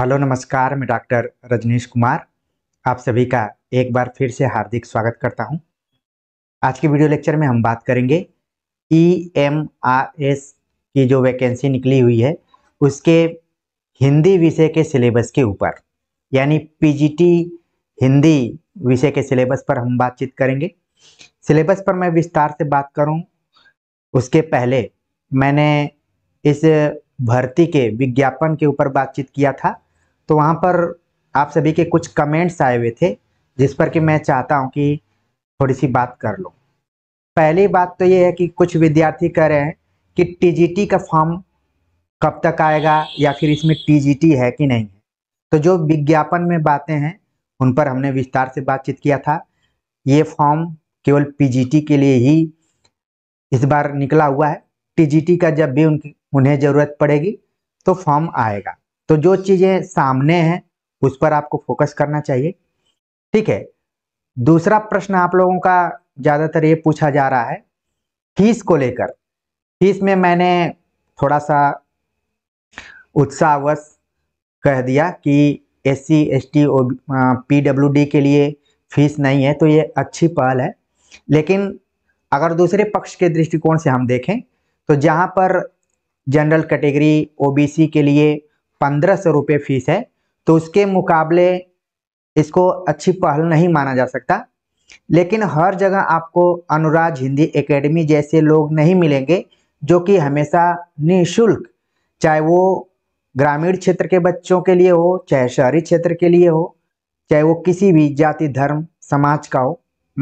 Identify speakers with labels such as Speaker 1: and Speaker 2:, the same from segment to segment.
Speaker 1: Hello नमस्कार मैं doctor Rajneesh Kumar आप सभी का एक बार फिर से हार्दिक स्वागत करता हूं। आज के वीडियो लेक्चर में हम बात करेंगे ई एम आर एस की जो वैकेंसी निकली हुई है उसके हिंदी विषय के सिलेबस के ऊपर यानी पीजीटी हिंदी विषय के सिलेबस पर हम बातचीत करेंगे सिलेबस पर मैं विस्तार से बात करूँ उसके पहले मैंने इस भर्ती के विज्ञापन के ऊपर बातचीत किया था तो वहाँ पर आप सभी के कुछ कमेंट्स आए हुए थे जिस पर कि मैं चाहता हूँ कि थोड़ी सी बात कर लो पहली बात तो ये है कि कुछ विद्यार्थी कह रहे हैं कि टीजीटी का फॉर्म कब तक आएगा या फिर इसमें टीजीटी है कि नहीं है तो जो विज्ञापन में बातें हैं उन पर हमने विस्तार से बातचीत किया था ये फॉर्म केवल पीजीटी के लिए ही इस बार निकला हुआ है टीजीटी का जब भी उनकी उन्हें ज़रूरत पड़ेगी तो फॉर्म आएगा तो जो चीज़ें सामने हैं उस पर आपको फोकस करना चाहिए ठीक है दूसरा प्रश्न आप लोगों का ज़्यादातर ये पूछा जा रहा है फीस को लेकर फीस में मैंने थोड़ा सा उत्साहवश कह दिया कि S C S T O P W D के लिए फीस नहीं है तो ये अच्छी पहल है लेकिन अगर दूसरे पक्ष के दृष्टिकोण से हम देखें तो जहाँ पर जनरल कैटेगरी ओबीसी के लिए पंद्रह सौ रुपये फीस है तो उसके मुकाबले इसको अच्छी पहल नहीं माना जा सकता लेकिन हर जगह आपको अनुराग हिंदी एकेडमी जैसे लोग नहीं मिलेंगे जो कि हमेशा निःशुल्क चाहे वो ग्रामीण क्षेत्र के बच्चों के लिए हो चाहे शहरी क्षेत्र के लिए हो चाहे वो किसी भी जाति धर्म समाज का हो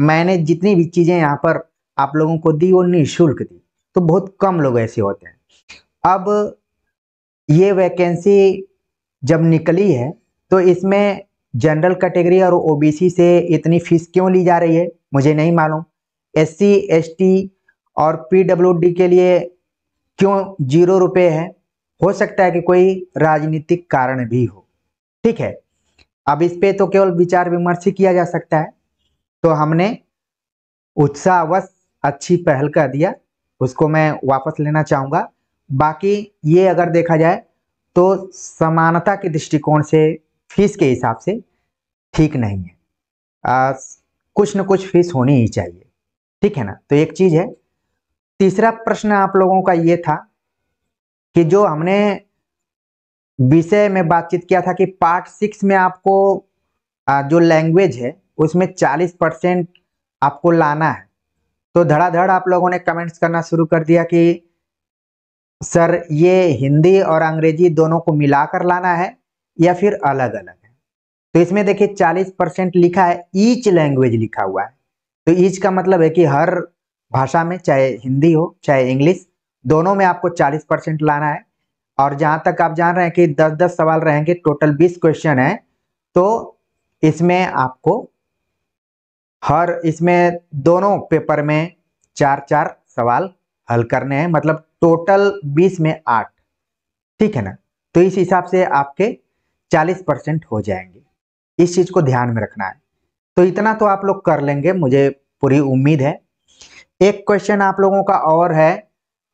Speaker 1: मैंने जितनी भी चीज़ें यहाँ पर आप लोगों को दी वो निःशुल्क दी तो बहुत कम लोग ऐसे होते हैं अब ये वैकेंसी जब निकली है तो इसमें जनरल कैटेगरी और ओबीसी से इतनी फीस क्यों ली जा रही है मुझे नहीं मालूम एससी एसटी और पीडब्ल्यूडी के लिए क्यों जीरो रुपये है हो सकता है कि कोई राजनीतिक कारण भी हो ठीक है अब इस पे तो केवल विचार विमर्श ही किया जा सकता है तो हमने उत्साहवश अच्छी पहल कर दिया उसको मैं वापस लेना चाहूँगा बाकी ये अगर देखा जाए तो समानता के दृष्टिकोण से फीस के हिसाब से ठीक नहीं है आ, कुछ न कुछ फीस होनी ही चाहिए ठीक है ना तो एक चीज़ है तीसरा प्रश्न आप लोगों का ये था कि जो हमने विषय में बातचीत किया था कि पार्ट सिक्स में आपको आ, जो लैंग्वेज है उसमें चालीस परसेंट आपको लाना है तो धड़ाधड़ आप लोगों ने कमेंट्स करना शुरू कर दिया कि सर ये हिंदी और अंग्रेजी दोनों को मिलाकर लाना है या फिर अलग अलग है तो इसमें देखिए 40 परसेंट लिखा है ईच लैंग्वेज लिखा हुआ है तो ईच का मतलब है कि हर भाषा में चाहे हिंदी हो चाहे इंग्लिश दोनों में आपको 40 परसेंट लाना है और जहां तक आप जान रहे हैं कि 10-10 सवाल रहेंगे टोटल 20 क्वेश्चन है तो इसमें आपको हर इसमें दोनों पेपर में चार चार सवाल हल करने हैं मतलब टोटल बीस में आठ ठीक है ना तो इस हिसाब से आपके चालीस परसेंट हो जाएंगे इस चीज़ को ध्यान में रखना है तो इतना तो आप लोग कर लेंगे मुझे पूरी उम्मीद है एक क्वेश्चन आप लोगों का और है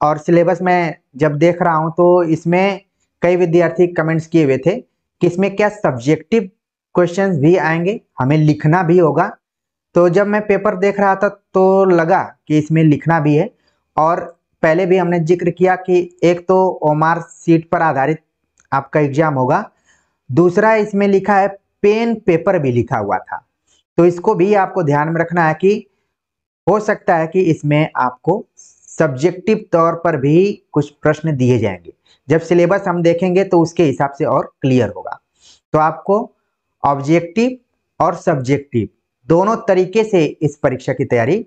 Speaker 1: और सिलेबस में जब देख रहा हूं तो इसमें कई विद्यार्थी कमेंट्स किए हुए थे कि इसमें क्या सब्जेक्टिव क्वेश्चंस भी आएंगे हमें लिखना भी होगा तो जब मैं पेपर देख रहा था तो लगा कि इसमें लिखना भी है और पहले भी हमने जिक्र किया कि एक तो ओमार सीट पर आधारित आपका एग्जाम होगा दूसरा इसमें लिखा है पेन पेपर भी लिखा हुआ था तो इसको भी आपको ध्यान में रखना है कि हो सकता है कि इसमें आपको सब्जेक्टिव तौर पर भी कुछ प्रश्न दिए जाएंगे जब सिलेबस हम देखेंगे तो उसके हिसाब से और क्लियर होगा तो आपको ऑब्जेक्टिव और सब्जेक्टिव दोनों तरीके से इस परीक्षा की तैयारी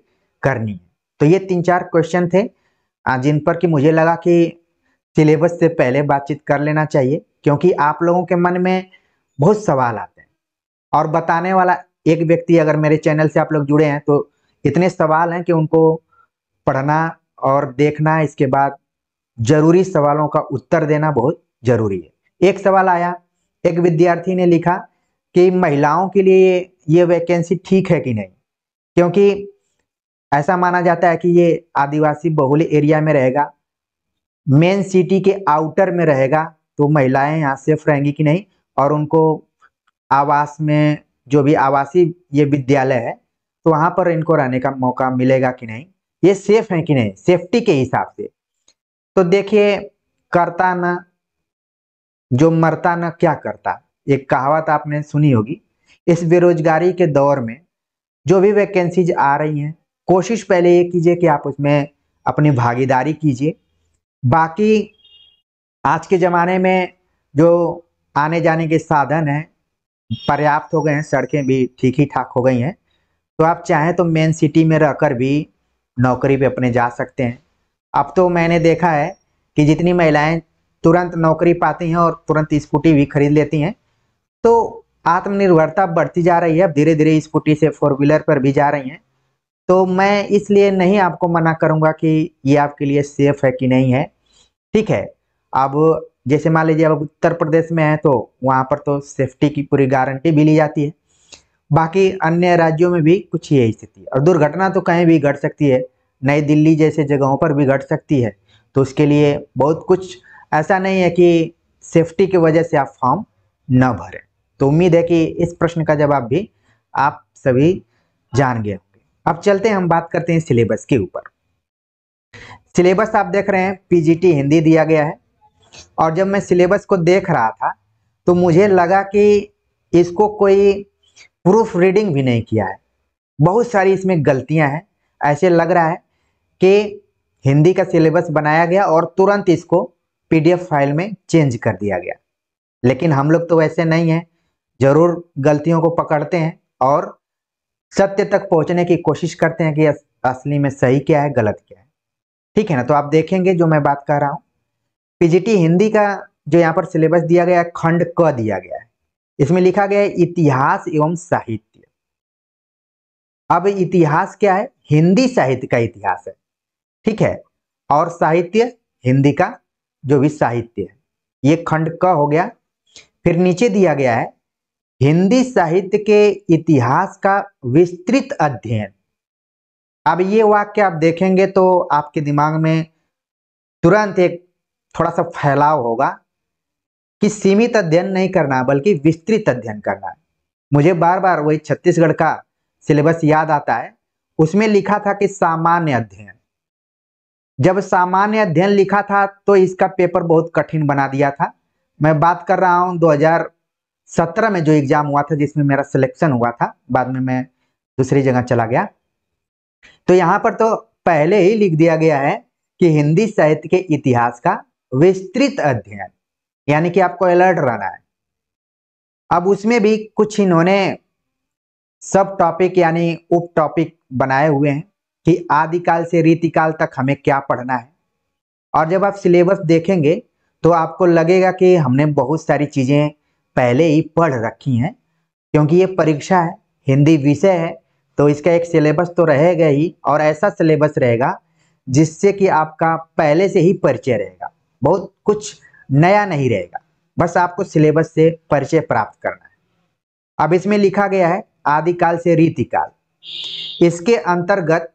Speaker 1: करनी है तो ये तीन चार क्वेश्चन थे हाँ, जिन पर कि मुझे लगा कि सिलेबस से पहले बातचीत कर लेना चाहिए क्योंकि आप लोगों के मन में बहुत सवाल आते हैं और बताने वाला एक व्यक्ति अगर मेरे चैनल से आप लोग जुड़े हैं तो इतने सवाल हैं कि उनको पढ़ना और देखना इसके बाद जरूरी सवालों का उत्तर देना बहुत जरूरी है एक सवाल आया एक विद्यार्थी ने लिखा कि महिलाओं के लिए ये वैकेंसी ठीक है कि नहीं क्योंकि ऐसा माना जाता है कि ये आदिवासी बहुल एरिया में रहेगा मेन सिटी के आउटर में रहेगा तो महिलाएं यहाँ सेफ रहेंगी कि नहीं और उनको आवास में जो भी आवासीय ये विद्यालय है तो वहां पर इनको रहने का मौका मिलेगा कि नहीं ये सेफ है कि नहीं सेफ्टी के हिसाब से तो देखिए करता ना जो मरता ना क्या करता एक कहावत आपने सुनी होगी इस बेरोजगारी के दौर में जो भी वैकेंसीज आ रही हैं कोशिश पहले ये कीजिए कि आप उसमें अपनी भागीदारी कीजिए बाकी आज के ज़माने में जो आने जाने के साधन हैं पर्याप्त हो गए हैं सड़कें भी ठीक ही ठाक हो गई हैं तो आप चाहें तो मेन सिटी में रहकर भी नौकरी पे अपने जा सकते हैं अब तो मैंने देखा है कि जितनी महिलाएं तुरंत नौकरी पाती हैं और तुरंत स्कूटी भी खरीद लेती हैं तो आत्मनिर्भरता बढ़ती जा रही है अब धीरे धीरे स्कूटी से फोर व्हीलर पर भी जा रही हैं तो मैं इसलिए नहीं आपको मना करूंगा कि ये आपके लिए सेफ है कि नहीं है ठीक है अब जैसे मान लीजिए अब उत्तर प्रदेश में है तो वहाँ पर तो सेफ्टी की पूरी गारंटी भी ली जाती है बाकी अन्य राज्यों में भी कुछ यही स्थिति और दुर्घटना तो कहीं भी घट सकती है नई दिल्ली जैसे जगहों पर भी घट सकती है तो उसके लिए बहुत कुछ ऐसा नहीं है कि सेफ्टी की वजह से आप फॉर्म न भरें तो उम्मीद है कि इस प्रश्न का जवाब भी आप सभी जान गए अब चलते हैं हम बात करते हैं सिलेबस के ऊपर सिलेबस आप देख रहे हैं पीजीटी हिंदी दिया गया है और जब मैं सिलेबस को देख रहा था तो मुझे लगा कि इसको कोई प्रूफ रीडिंग भी नहीं किया है बहुत सारी इसमें गलतियां हैं ऐसे लग रहा है कि हिंदी का सिलेबस बनाया गया और तुरंत इसको पीडीएफ फाइल में चेंज कर दिया गया लेकिन हम लोग तो वैसे नहीं हैं ज़रूर गलतियों को पकड़ते हैं और सत्य तक पहुंचने की कोशिश करते हैं कि असली में सही क्या है गलत क्या है ठीक है ना तो आप देखेंगे जो मैं बात कर रहा हूँ पीजीटी हिंदी का जो यहाँ पर सिलेबस दिया गया है खंड क दिया गया है इसमें लिखा गया है इतिहास एवं साहित्य अब इतिहास क्या है हिंदी साहित्य का इतिहास है ठीक है और साहित्य हिंदी का जो भी साहित्य है ये खंड क हो गया फिर नीचे दिया गया है हिंदी साहित्य के इतिहास का विस्तृत अध्ययन अब ये वाक्य आप देखेंगे तो आपके दिमाग में तुरंत एक थोड़ा सा फैलाव होगा कि सीमित अध्ययन नहीं करना बल्कि विस्तृत अध्ययन करना है मुझे बार बार वही छत्तीसगढ़ का सिलेबस याद आता है उसमें लिखा था कि सामान्य अध्ययन जब सामान्य अध्ययन लिखा था तो इसका पेपर बहुत कठिन बना दिया था मैं बात कर रहा हूँ 2000 सत्रह में जो एग्जाम हुआ था जिसमें मेरा सिलेक्शन हुआ था बाद में मैं दूसरी जगह चला गया तो यहाँ पर तो पहले ही लिख दिया गया है कि हिंदी साहित्य के इतिहास का विस्तृत अध्ययन यानी कि आपको अलर्ट रहना है अब उसमें भी कुछ इन्होंने सब टॉपिक यानी उप टॉपिक बनाए हुए हैं कि आदिकाल से रीतिकाल तक हमें क्या पढ़ना है और जब आप सिलेबस देखेंगे तो आपको लगेगा कि हमने बहुत सारी चीज़ें पहले ही पढ़ रखी हैं क्योंकि ये परीक्षा है हिंदी विषय है तो इसका एक सिलेबस तो रहेगा ही और ऐसा सिलेबस रहेगा जिससे कि आपका पहले से ही परिचय रहेगा बहुत कुछ नया नहीं रहेगा बस आपको सिलेबस से परिचय प्राप्त करना है अब इसमें लिखा गया है आदिकाल से रीतिकाल इसके अंतर्गत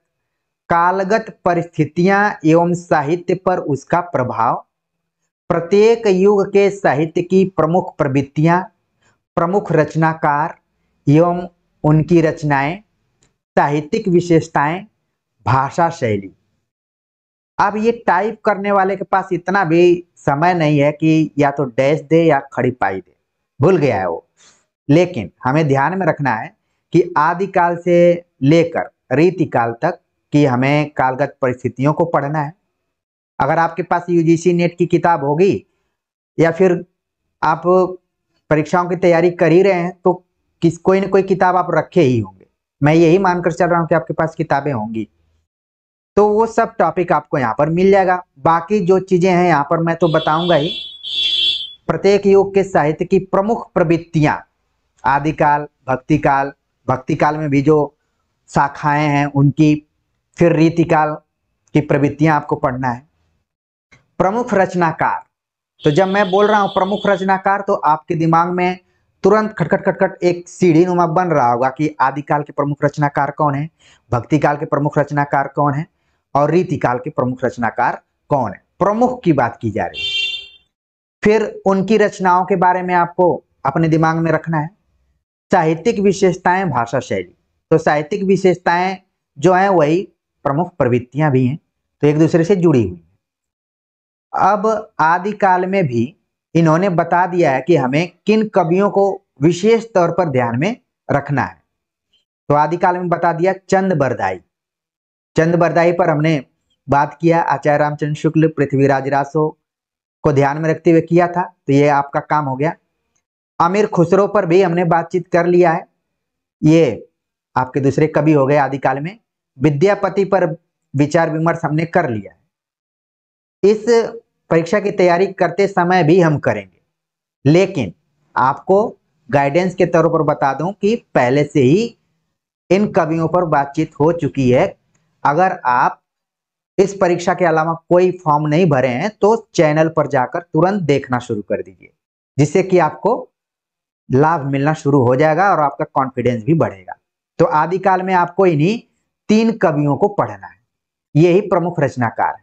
Speaker 1: कालगत परिस्थितियां एवं साहित्य पर उसका प्रभाव प्रत्येक युग के साहित्य की प्रमुख प्रवृत्तियां प्रमुख रचनाकार एवं उनकी रचनाएं साहित्यिक विशेषताएं भाषा शैली अब ये टाइप करने वाले के पास इतना भी समय नहीं है कि या तो डैश दे या खड़ी पाई दे भूल गया है वो लेकिन हमें ध्यान में रखना है कि आदिकाल से लेकर रीतिकाल तक कि हमें कालगत परिस्थितियों को पढ़ना है अगर आपके पास यूजीसी नेट की किताब होगी या फिर आप परीक्षाओं की तैयारी कर ही रहे हैं तो किस कोई ना कोई किताब आप रखे ही होंगे मैं यही मानकर चल रहा हूँ कि आपके पास किताबें होंगी तो वो सब टॉपिक आपको यहाँ पर मिल जाएगा बाकी जो चीज़ें हैं यहाँ पर मैं तो बताऊंगा ही प्रत्येक युग के साहित्य की प्रमुख प्रवृत्तियाँ आदिकाल भक्तिकाल भक्तिकाल भक्ति काल में भी जो शाखाएं हैं उनकी फिर रीतिकाल की प्रवृत्तियाँ आपको पढ़ना है प्रमुख रचनाकार तो जब मैं बोल रहा हूं प्रमुख रचनाकार तो आपके दिमाग में तुरंत खटखट खटखट एक सीढ़ी नुमा बन रहा होगा कि आदिकाल के प्रमुख रचनाकार कौन है भक्ति काल के प्रमुख रचनाकार कौन है और रीतिकाल के प्रमुख रचनाकार कौन है प्रमुख की बात की जा रही है फिर उनकी रचनाओं के बारे में आपको अपने दिमाग में रखना है साहित्यिक विशेषताएं भाषा शैली तो साहित्यिक विशेषताएं जो है वही प्रमुख प्रवृत्तियां भी हैं तो एक दूसरे से जुड़ी हुई अब आदिकाल में भी इन्होंने बता दिया है कि हमें किन कवियों को विशेष तौर पर ध्यान में रखना है तो आदिकाल में बता दिया चंद बरदाई चंद बरदाई पर हमने बात किया आचार्य रामचंद्र शुक्ल पृथ्वीराज रासो को ध्यान में रखते हुए किया था तो ये आपका काम हो गया अमीर खुसरो पर भी हमने बातचीत कर लिया है ये आपके दूसरे कवि हो गए आदिकाल में विद्यापति पर विचार विमर्श हमने कर लिया है इस परीक्षा की तैयारी करते समय भी हम करेंगे लेकिन आपको गाइडेंस के तौर पर बता दूं कि पहले से ही इन कवियों पर बातचीत हो चुकी है अगर आप इस परीक्षा के अलावा कोई फॉर्म नहीं भरे हैं तो चैनल पर जाकर तुरंत देखना शुरू कर दीजिए जिससे कि आपको लाभ मिलना शुरू हो जाएगा और आपका कॉन्फिडेंस भी बढ़ेगा तो आदिकाल में आपको इन्हीं तीन कवियों को पढ़ना है यही प्रमुख रचनाकार है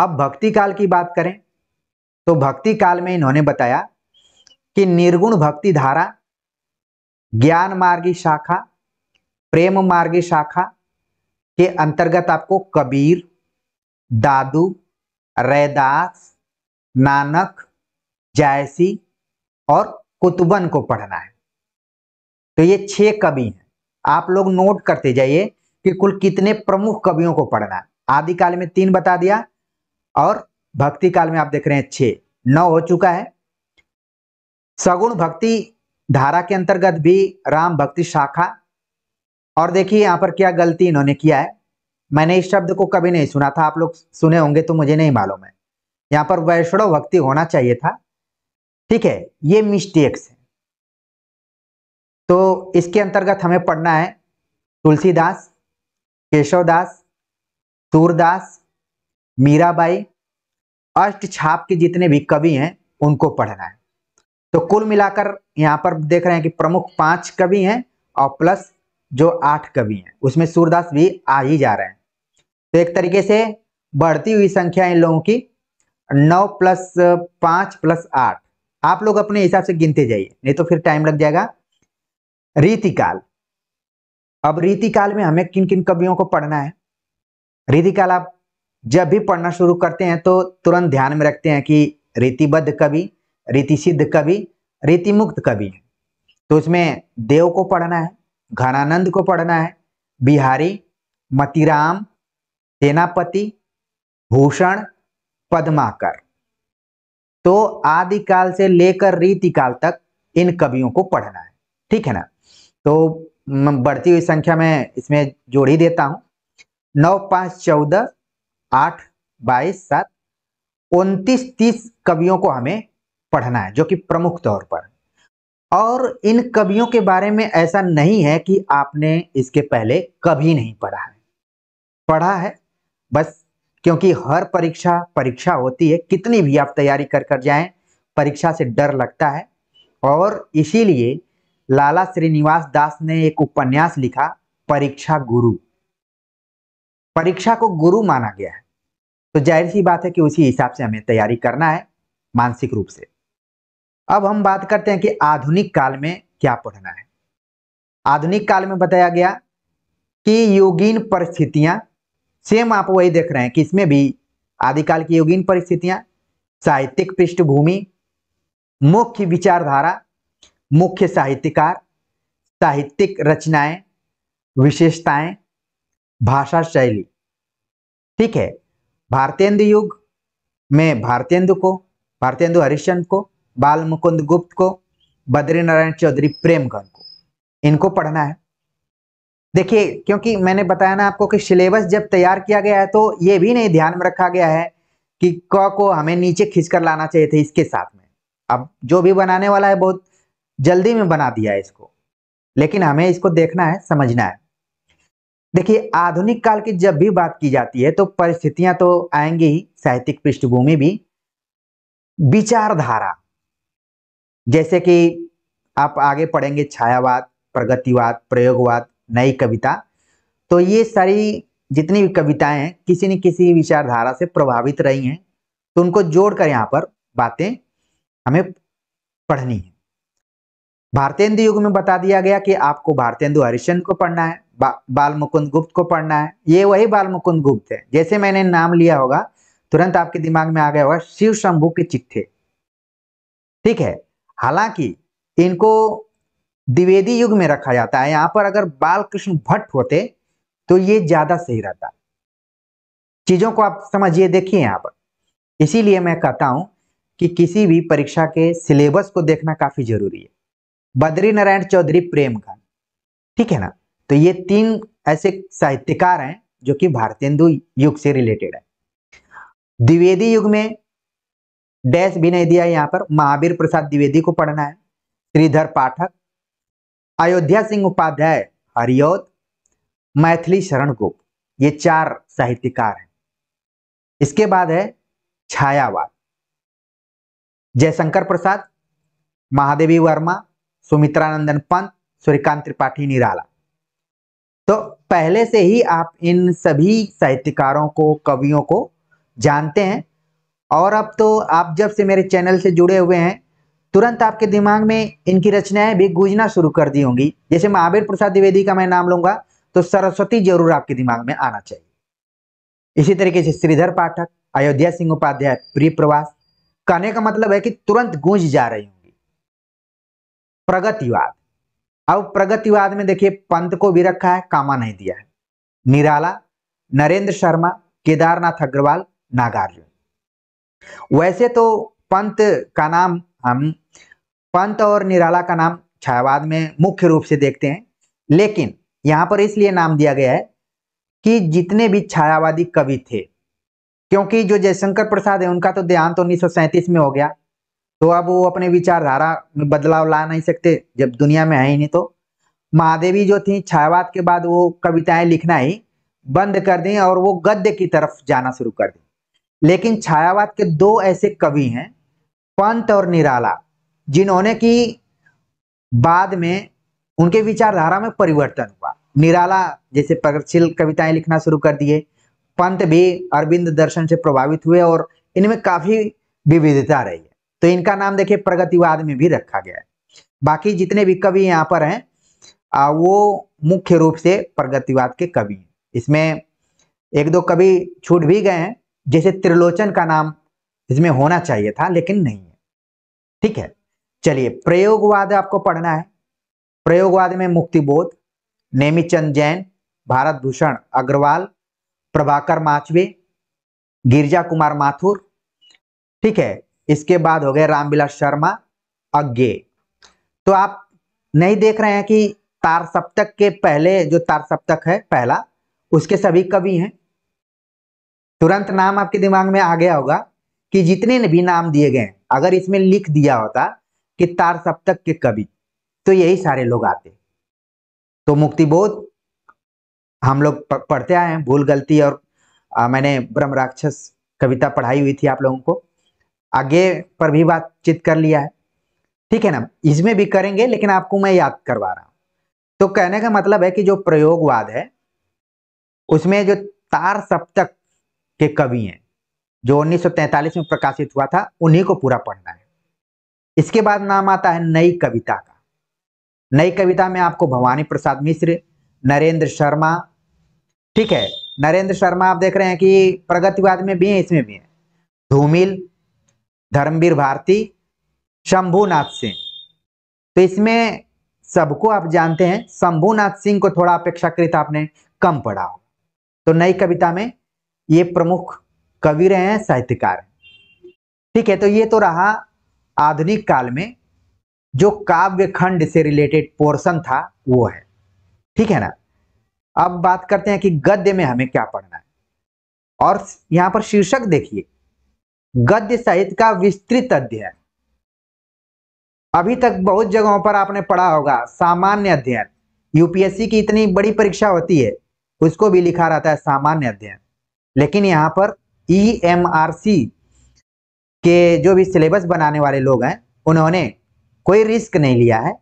Speaker 1: अब भक्ति काल की बात करें तो भक्ति काल में इन्होंने बताया कि निर्गुण भक्ति धारा ज्ञान मार्गी शाखा प्रेम मार्गी शाखा के अंतर्गत आपको कबीर दादू रैदास नानक जायसी और कुतुबन को पढ़ना है तो ये छह कवि हैं आप लोग नोट करते जाइए कि कुल कितने प्रमुख कवियों को पढ़ना है आदिकाल में तीन बता दिया और भक्ति काल में आप देख रहे हैं छे नौ हो चुका है सगुण भक्ति धारा के अंतर्गत भी राम भक्ति शाखा और देखिए यहां पर क्या गलती इन्होंने किया है मैंने इस शब्द को कभी नहीं सुना था आप लोग सुने होंगे तो मुझे नहीं मालूम है यहाँ पर वैष्णव भक्ति होना चाहिए था ठीक है ये मिस्टेक्स है तो इसके अंतर्गत हमें पढ़ना है तुलसीदास केशवदास सूरदास मीराबाई अष्ट छाप के जितने भी कवि हैं उनको पढ़ना है तो कुल मिलाकर यहाँ पर देख रहे हैं कि प्रमुख पांच कवि हैं और प्लस जो आठ कवि हैं उसमें सूरदास भी आ ही जा रहे हैं तो एक तरीके से बढ़ती हुई संख्या इन लोगों की नौ प्लस पांच प्लस आठ आप लोग अपने हिसाब से गिनते जाइए नहीं तो फिर टाइम लग जाएगा रीतिकाल अब रीतिकाल में हमें किन किन कवियों को पढ़ना है रीतिकाल आप जब भी पढ़ना शुरू करते हैं तो तुरंत ध्यान में रखते हैं कि रीतिबद्ध कवि रीति सिद्ध कवि रीतिमुक्त कवि तो इसमें देव को पढ़ना है घनानंद को पढ़ना है बिहारी मतीराम सेनापति भूषण पद्माकर तो आदिकाल से लेकर रीतिकाल तक इन कवियों को पढ़ना है ठीक है ना तो बढ़ती हुई संख्या में इसमें जोड़ ही देता हूं नौ पांच चौदह आठ बाईस सात उनतीस तीस कवियों को हमें पढ़ना है जो कि प्रमुख तौर पर और इन कवियों के बारे में ऐसा नहीं है कि आपने इसके पहले कभी नहीं पढ़ा है पढ़ा है बस क्योंकि हर परीक्षा परीक्षा होती है कितनी भी आप तैयारी कर कर जाएं परीक्षा से डर लगता है और इसीलिए लाला श्रीनिवास दास ने एक उपन्यास लिखा परीक्षा गुरु परीक्षा को गुरु माना गया है तो जाहिर सी बात है कि उसी हिसाब से हमें तैयारी करना है मानसिक रूप से अब हम बात करते हैं कि आधुनिक काल में क्या पढ़ना है आधुनिक काल में बताया गया कि योगीन परिस्थितियां सेम आप वही देख रहे हैं कि इसमें भी आदिकाल की योगीन परिस्थितियां साहित्यिक पृष्ठभूमि मुख्य विचारधारा मुख्य साहित्यकार साहित्यिक रचनाएं विशेषताएं भाषा शैली ठीक है भारतेंदु युग में भारतेंदु को भारतेंदु हरिश्चंद्र को बाल मुकुंद गुप्त को बद्री नारायण चौधरी प्रेमगण को इनको पढ़ना है देखिए क्योंकि मैंने बताया ना आपको कि सिलेबस जब तैयार किया गया है तो ये भी नहीं ध्यान में रखा गया है कि क को हमें नीचे खींच कर लाना चाहिए थे इसके साथ में अब जो भी बनाने वाला है बहुत जल्दी में बना दिया है इसको लेकिन हमें इसको देखना है समझना है देखिए आधुनिक काल की जब भी बात की जाती है तो परिस्थितियां तो आएंगी ही साहित्यिक पृष्ठभूमि भी विचारधारा जैसे कि आप आगे पढ़ेंगे छायावाद प्रगतिवाद प्रयोगवाद नई कविता तो ये सारी जितनी भी कविताएं हैं किसी न किसी विचारधारा से प्रभावित रही हैं तो उनको जोड़कर यहाँ पर बातें हमें पढ़नी है भारतेंदु युग में बता दिया गया कि आपको भारतेंदु हरिश्चंद्र को पढ़ना है बा, बाल मुकुंद गुप्त को पढ़ना है ये वही बाल मुकुंद गुप्त है जैसे मैंने नाम लिया होगा तुरंत आपके दिमाग में आ गया होगा शिव शंभु की चिट्ठे ठीक है हालांकि इनको द्विवेदी युग में रखा जाता है यहाँ पर अगर बाल कृष्ण भट्ट होते तो ये ज्यादा सही रहता चीजों को आप समझिए देखिए यहाँ पर इसीलिए मैं कहता हूं कि किसी भी परीक्षा के सिलेबस को देखना काफी जरूरी है बद्री नारायण चौधरी प्रेम का ठीक है ना तो ये तीन ऐसे साहित्यकार हैं जो कि भारतेंदु युग से रिलेटेड है द्विवेदी युग में डैश भी नहीं दिया यहाँ पर महावीर प्रसाद द्विवेदी को पढ़ना है श्रीधर पाठक अयोध्या सिंह उपाध्याय हरियोध मैथिली शरण गुप्त ये चार साहित्यकार हैं इसके बाद है छायावाद जयशंकर प्रसाद महादेवी वर्मा सुमित्रानंदन पंत सूर्यकांत त्रिपाठी निराला तो पहले से ही आप इन सभी साहित्यकारों को कवियों को जानते हैं और अब तो आप जब से मेरे चैनल से जुड़े हुए हैं तुरंत आपके दिमाग में इनकी रचनाएं भी गूंजना शुरू कर दी होंगी जैसे महावीर प्रसाद द्विवेदी का मैं नाम लूंगा तो सरस्वती जरूर आपके दिमाग में आना चाहिए इसी तरीके से श्रीधर पाठक अयोध्या सिंह उपाध्याय प्रिय प्रवास कहने का मतलब है कि तुरंत गूंज जा रही होंगी प्रगतिवाद अब प्रगतिवाद में देखिए पंत को भी रखा है कामा नहीं दिया है निराला नरेंद्र शर्मा केदारनाथ अग्रवाल नागार्जुन वैसे तो पंत का नाम हम पंत और निराला का नाम छायावाद में मुख्य रूप से देखते हैं लेकिन यहां पर इसलिए नाम दिया गया है कि जितने भी छायावादी कवि थे क्योंकि जो जयशंकर प्रसाद है उनका तो देहांत उन्नीस में हो गया तो अब वो अपने विचारधारा में बदलाव ला नहीं सकते जब दुनिया में है ही नहीं तो महादेवी जो थी छायावाद के बाद वो कविताएं लिखना ही बंद कर दी और वो गद्य की तरफ जाना शुरू कर दी लेकिन छायावाद के दो ऐसे कवि हैं पंत और निराला जिन्होंने की बाद में उनके विचारधारा में परिवर्तन हुआ निराला जैसे प्रगतिशील कविताएं लिखना शुरू कर दिए पंत भी अरविंद दर्शन से प्रभावित हुए और इनमें काफी विविधता रही है तो इनका नाम देखिए प्रगतिवाद में भी रखा गया है बाकी जितने भी कवि यहाँ पर हैं वो मुख्य रूप से प्रगतिवाद के कवि हैं इसमें एक दो कवि छूट भी गए हैं जैसे त्रिलोचन का नाम इसमें होना चाहिए था लेकिन नहीं है ठीक है चलिए प्रयोगवाद आपको पढ़ना है प्रयोगवाद में मुक्तिबोध नेमीचंद जैन भारत भूषण अग्रवाल प्रभाकर माचवे गिरजा कुमार माथुर ठीक है इसके बाद हो गए रामविलास शर्मा अज्ञे तो आप नहीं देख रहे हैं कि तार सप्तक के पहले जो तार सप्तक है पहला उसके सभी कवि हैं तुरंत नाम आपके दिमाग में आ गया होगा कि जितने भी नाम दिए गए अगर इसमें लिख दिया होता कि तार सप्तक के कवि तो यही सारे लोग आते तो मुक्तिबोध हम लोग पढ़ते आए हैं भूल गलती और आ, मैंने ब्रह्म राक्षस कविता पढ़ाई हुई थी आप लोगों को आगे पर भी बातचीत कर लिया है ठीक है ना इसमें भी करेंगे लेकिन आपको मैं याद करवा रहा हूं तो कहने का मतलब है कि जो प्रयोगवाद है उसमें जो तार सप्तक के कवि हैं जो 1943 में प्रकाशित हुआ था उन्हीं को पूरा पढ़ना है इसके बाद नाम आता है नई कविता का नई कविता में आपको भवानी प्रसाद मिश्र नरेंद्र शर्मा ठीक है नरेंद्र शर्मा आप देख रहे हैं कि प्रगतिवाद में भी है इसमें भी है धूमिल धर्मवीर भारती शंभुनाथ सिंह तो इसमें सबको आप जानते हैं शंभुनाथ सिंह को थोड़ा अपेक्षाकृत आपने कम पढ़ा हो तो नई कविता में ये प्रमुख कवि रहे हैं साहित्यकार ठीक है तो ये तो रहा आधुनिक काल में जो काव्य खंड से रिलेटेड पोर्शन था वो है ठीक है ना अब बात करते हैं कि गद्य में हमें क्या पढ़ना है और यहाँ पर शीर्षक देखिए गद्य साहित्य का विस्तृत अध्ययन अभी तक बहुत जगहों पर आपने पढ़ा होगा सामान्य अध्ययन यूपीएससी की इतनी बड़ी परीक्षा होती है उसको भी लिखा रहता है सामान्य अध्ययन लेकिन यहाँ पर ई e के जो भी सिलेबस बनाने वाले लोग हैं उन्होंने कोई रिस्क नहीं लिया है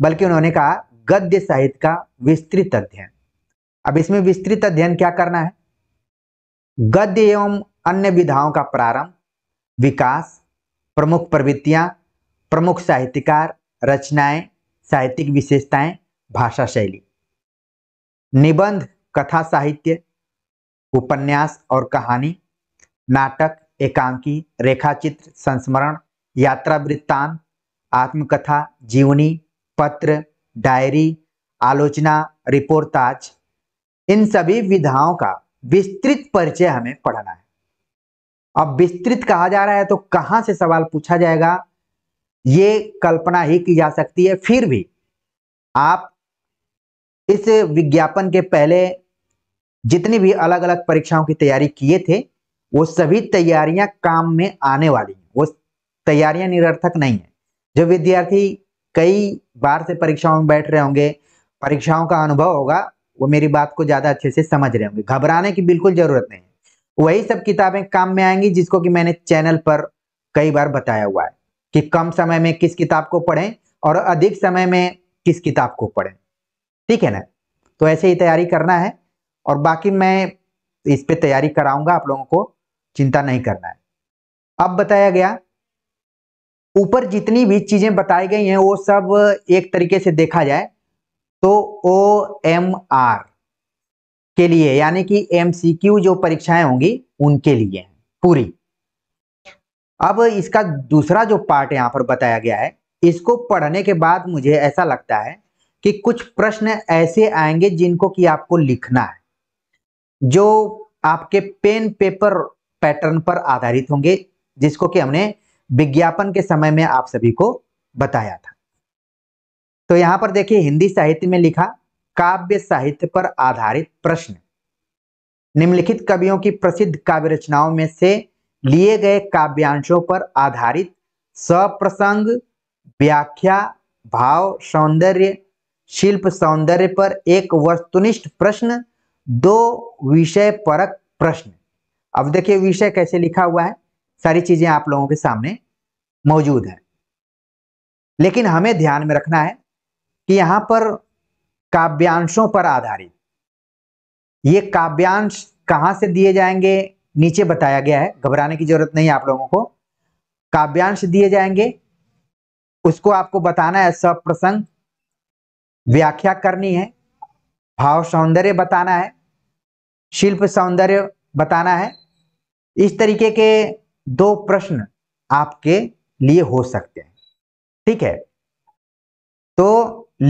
Speaker 1: बल्कि उन्होंने कहा गद्य साहित्य का विस्तृत अध्ययन अब इसमें विस्तृत अध्ययन क्या करना है गद्य एवं अन्य विधाओं का प्रारंभ विकास प्रमुख प्रवृत्तियां प्रमुख साहित्यकार रचनाएं साहित्यिक विशेषताएं भाषा शैली निबंध कथा साहित्य उपन्यास और कहानी नाटक एकांकी रेखाचित्र संस्मरण यात्रा वृत्तांत आत्मकथा जीवनी पत्र डायरी आलोचना रिपोर्टाज इन सभी विधाओं का विस्तृत परिचय हमें पढ़ना है अब विस्तृत कहा जा रहा है तो कहां से सवाल पूछा जाएगा ये कल्पना ही की जा सकती है फिर भी आप इस विज्ञापन के पहले जितनी भी अलग अलग परीक्षाओं की तैयारी किए थे वो सभी तैयारियां काम में आने वाली हैं वो तैयारियां निरर्थक नहीं है जो विद्यार्थी कई बार से परीक्षाओं में बैठ रहे होंगे परीक्षाओं का अनुभव होगा वो मेरी बात को ज़्यादा अच्छे से समझ रहे होंगे घबराने की बिल्कुल ज़रूरत नहीं वही सब किताबें काम में आएंगी जिसको कि मैंने चैनल पर कई बार बताया हुआ है कि कम समय में किस किताब को पढ़ें और अधिक समय में किस किताब को पढ़ें ठीक है ना तो ऐसे ही तैयारी करना है और बाकी मैं इस पर तैयारी कराऊंगा आप लोगों को चिंता नहीं करना है अब बताया गया ऊपर जितनी भी चीजें बताई गई हैं वो सब एक तरीके से देखा जाए तो ओ एम आर के लिए यानी कि एमसीक्यू जो परीक्षाएं होंगी उनके लिए पूरी अब इसका दूसरा जो पार्ट यहाँ पर बताया गया है इसको पढ़ने के बाद मुझे ऐसा लगता है कि कुछ प्रश्न ऐसे आएंगे जिनको कि आपको लिखना है जो आपके पेन पेपर पैटर्न पर आधारित होंगे जिसको कि हमने विज्ञापन के समय में आप सभी को बताया था तो यहाँ पर देखिए हिंदी साहित्य में लिखा काव्य साहित्य पर आधारित प्रश्न निम्नलिखित कवियों की प्रसिद्ध काव्य रचनाओं में से लिए गए काव्यांशों पर आधारित सप्रसंग व्याख्या भाव सौंदर्य शिल्प सौंदर्य पर एक वस्तुनिष्ठ प्रश्न दो विषय परक प्रश्न अब देखिए विषय कैसे लिखा हुआ है सारी चीजें आप लोगों के सामने मौजूद है लेकिन हमें ध्यान में रखना है कि यहां पर काव्यांशों पर आधारित ये काव्यांश कहाँ से दिए जाएंगे नीचे बताया गया है घबराने की जरूरत नहीं आप लोगों को काव्यांश दिए जाएंगे उसको आपको बताना है सब प्रसंग व्याख्या करनी है भाव सौंदर्य बताना है शिल्प सौंदर्य बताना है इस तरीके के दो प्रश्न आपके लिए हो सकते हैं ठीक है तो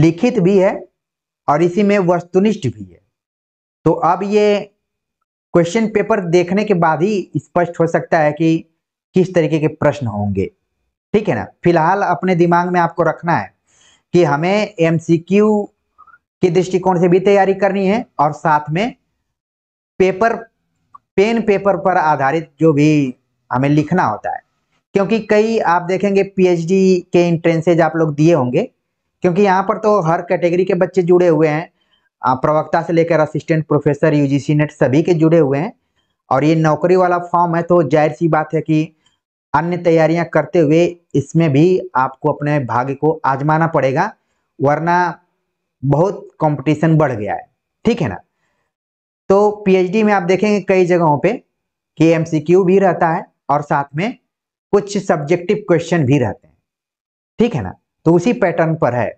Speaker 1: लिखित भी है और इसी में वस्तुनिष्ठ भी है तो अब ये क्वेश्चन पेपर देखने के बाद ही स्पष्ट हो सकता है कि किस तरीके के प्रश्न होंगे ठीक है ना फिलहाल अपने दिमाग में आपको रखना है कि हमें एमसीक्यू के दृष्टिकोण से भी तैयारी करनी है और साथ में पेपर पेन पेपर पर आधारित जो भी हमें लिखना होता है क्योंकि कई आप देखेंगे पीएचडी के इंट्रेंसेज आप लोग दिए होंगे क्योंकि यहाँ पर तो हर कैटेगरी के बच्चे जुड़े हुए हैं प्रवक्ता से लेकर असिस्टेंट प्रोफेसर यूजीसी नेट सभी के जुड़े हुए हैं और ये नौकरी वाला फॉर्म है तो जाहिर सी बात है कि अन्य तैयारियां करते हुए इसमें भी आपको अपने भाग्य को आजमाना पड़ेगा वरना बहुत कंपटीशन बढ़ गया है ठीक है ना तो पीएचडी में आप देखेंगे कई जगहों पे कि एमसीक्यू भी रहता है और साथ में कुछ सब्जेक्टिव क्वेश्चन भी रहते हैं ठीक है ना तो उसी पैटर्न पर है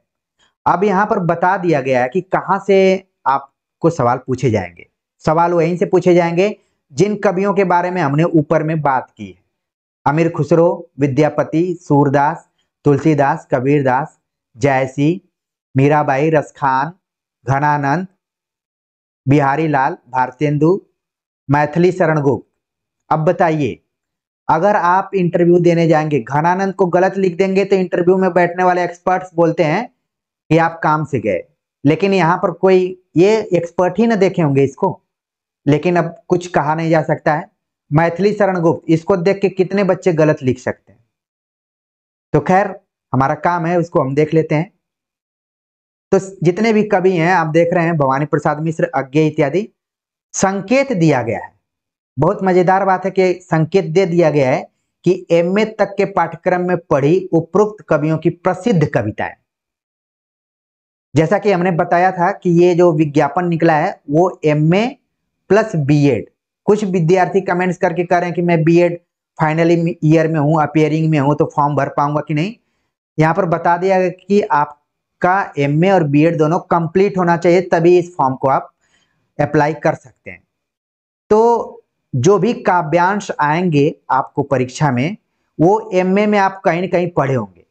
Speaker 1: अब यहाँ पर बता दिया गया है कि कहाँ से आपको सवाल पूछे जाएंगे सवाल वहीं से पूछे जाएंगे जिन कवियों के बारे में हमने ऊपर में बात की है अमीर खुसरो विद्यापति सूरदास तुलसीदास कबीरदास जयसी मीराबाई रसखान घनानंद बिहारी लाल भारतेंदु मैथिली शरण गुप्त अब बताइए अगर आप इंटरव्यू देने जाएंगे घनानंद को गलत लिख देंगे तो इंटरव्यू में बैठने वाले एक्सपर्ट्स बोलते हैं कि आप काम से गए लेकिन यहाँ पर कोई ये एक्सपर्ट ही ना देखे होंगे इसको लेकिन अब कुछ कहा नहीं जा सकता है मैथिली शरण गुप्त इसको देख के कितने बच्चे गलत लिख सकते हैं तो खैर हमारा काम है उसको हम देख लेते हैं तो जितने भी कवि हैं आप देख रहे हैं भवानी प्रसाद मिश्र अज्ञे इत्यादि संकेत दिया गया है बहुत मजेदार बात है कि संकेत दे दिया गया है कि एम तक के पाठ्यक्रम में पढ़ी उपरोक्त कवियों की प्रसिद्ध कविताएं जैसा कि हमने बताया था कि ये जो विज्ञापन निकला है वो एम प्लस बीएड कुछ विद्यार्थी कमेंट्स करके कह रहे हैं कि मैं बीएड फाइनल ईयर में हूं अपियरिंग में हूँ तो फॉर्म भर पाऊंगा कि नहीं यहां पर बता दिया गया कि आपका एम और बी दोनों कंप्लीट होना चाहिए तभी इस फॉर्म को आप अप्लाई कर सकते हैं तो जो भी काव्यांश आएंगे आपको परीक्षा में वो एमए में आप कहीं ना कहीं पढ़े होंगे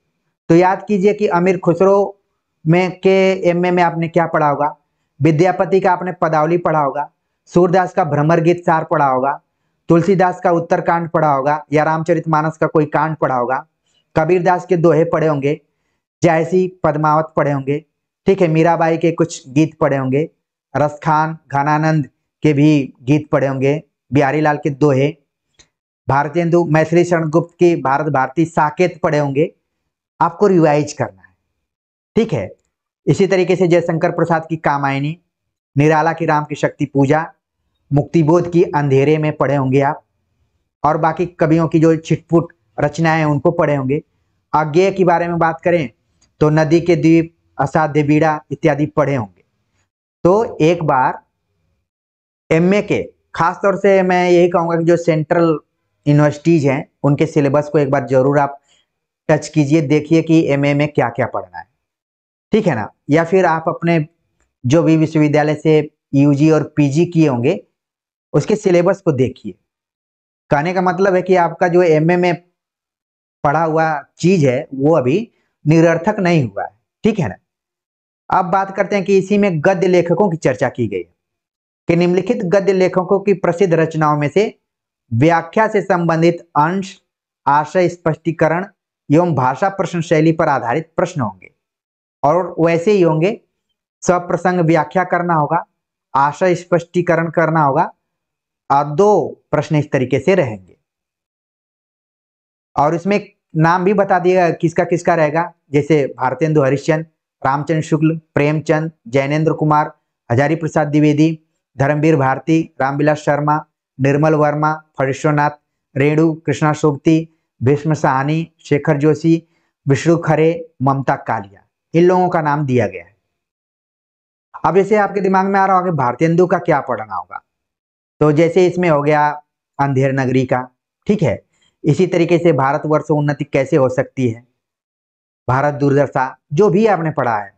Speaker 1: तो याद कीजिए कि अमीर खुसरो में के एमए में आपने क्या पढ़ा होगा विद्यापति का आपने पदावली पढ़ा होगा सूरदास का भ्रमर गीत सार पढ़ा होगा तुलसीदास का उत्तर कांड पढ़ा होगा या मानस का कोई कांड पढ़ा होगा कबीरदास के दोहे पढ़े होंगे जयसी पद्मावत पढ़े होंगे ठीक है मीराबाई के कुछ गीत पढ़े होंगे रसखान घनानंद के भी गीत पढ़े होंगे बिहारी लाल के दोहे भारतेंदु मैथिली शरण गुप्त की भारत भारती साकेत पढ़े होंगे आपको रिवाइज करना है ठीक है इसी तरीके से जयशंकर प्रसाद की कामायनी निराला की राम की शक्ति पूजा मुक्तिबोध की अंधेरे में पढ़े होंगे आप और बाकी कवियों की जो छिटपुट रचनाएं उनको पढ़े होंगे अज्ञेय के बारे में बात करें तो नदी के द्वीप असाध्य बीड़ा इत्यादि पढ़े होंगे तो एक बार एमए के ख़ास तौर से मैं यही कहूँगा कि जो सेंट्रल यूनिवर्सिटीज़ हैं उनके सिलेबस को एक बार ज़रूर आप टच कीजिए देखिए कि एम में क्या क्या पढ़ना है ठीक है ना या फिर आप अपने जो भी विश्वविद्यालय से यूजी और पीजी किए होंगे उसके सिलेबस को देखिए कहने का मतलब है कि आपका जो एमए में पढ़ा हुआ चीज़ है वो अभी निरर्थक नहीं हुआ है ठीक है ना अब बात करते हैं कि इसी में गद्य लेखकों की चर्चा की गई है कि निम्नलिखित गद्य लेखकों की प्रसिद्ध रचनाओं में से व्याख्या से संबंधित अंश आशय स्पष्टीकरण एवं भाषा प्रश्न शैली पर आधारित प्रश्न होंगे और वैसे ही होंगे स्वप्रसंग व्याख्या करना होगा आशय स्पष्टीकरण करना होगा और दो प्रश्न इस तरीके से रहेंगे और इसमें नाम भी बता दिएगा किसका किसका रहेगा जैसे भारतेंदु हरिश्चंद रामचंद्र शुक्ल प्रेमचंद जैनेन्द्र कुमार हजारी प्रसाद द्विवेदी धर्मवीर भारती रामविलास शर्मा निर्मल वर्मा फरिश्वनाथ रेणु कृष्णा सोक्ति भीष्म सहानी शेखर जोशी विष्णु खरे ममता कालिया इन लोगों का नाम दिया गया है अब जैसे आपके दिमाग में आ रहा होगा भारतीय हिंदू का क्या पढ़ना होगा तो जैसे इसमें हो गया अंधेर नगरी का ठीक है इसी तरीके से भारतवर्ष उन्नति कैसे हो सकती है भारत दुर्दशा जो भी आपने पढ़ा है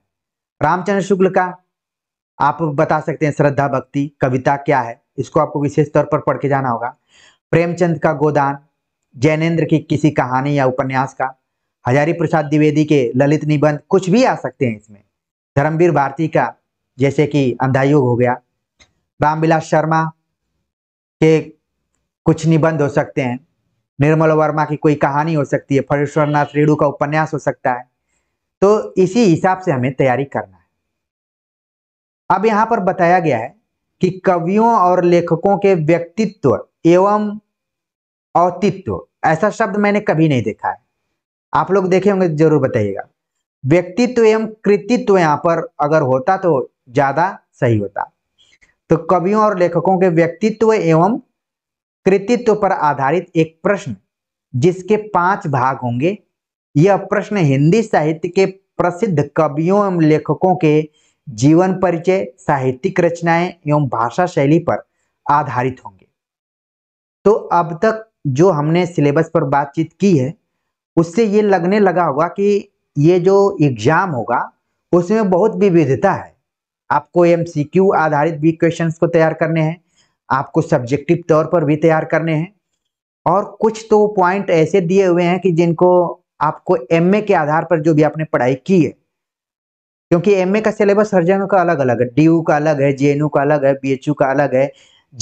Speaker 1: रामचंद्र शुक्ल का आप बता सकते हैं श्रद्धा भक्ति कविता क्या है इसको आपको विशेष तौर पर पढ़ के जाना होगा प्रेमचंद का गोदान जैनेन्द्र की किसी कहानी या उपन्यास का हजारी प्रसाद द्विवेदी के ललित निबंध कुछ भी आ सकते हैं इसमें धर्मवीर भारती का जैसे कि अंधायुग हो गया रामविलास शर्मा के कुछ निबंध हो सकते हैं निर्मल वर्मा की कोई कहानी हो सकती है फरेश्वर नाथ रेणु का उपन्यास हो सकता है तो इसी हिसाब से हमें तैयारी करना है अब यहां पर बताया गया है कि कवियों और लेखकों के व्यक्तित्व एवं औतित्व ऐसा शब्द मैंने कभी नहीं देखा है आप लोग देखे होंगे जरूर बताइएगा व्यक्तित्व एवं कृतित्व यहाँ पर अगर होता तो ज्यादा सही होता तो कवियों और लेखकों के व्यक्तित्व एवं कृतित्व पर आधारित एक प्रश्न जिसके पांच भाग होंगे यह प्रश्न हिंदी साहित्य के प्रसिद्ध कवियों एवं लेखकों के जीवन परिचय साहित्यिक रचनाएं एवं भाषा शैली पर आधारित होंगे तो अब तक जो हमने सिलेबस पर बातचीत की है उससे ये लगने लगा होगा कि ये जो एग्ज़ाम होगा उसमें बहुत विविधता है आपको एम आधारित भी क्वेश्चन को तैयार करने हैं आपको सब्जेक्टिव तौर पर भी तैयार करने हैं और कुछ तो पॉइंट ऐसे दिए हुए हैं कि जिनको आपको एमए के आधार पर जो भी आपने पढ़ाई की है क्योंकि एमए का सिलेबस हर जगह का अलग अलग है डी का अलग है जे का अलग है बी का अलग है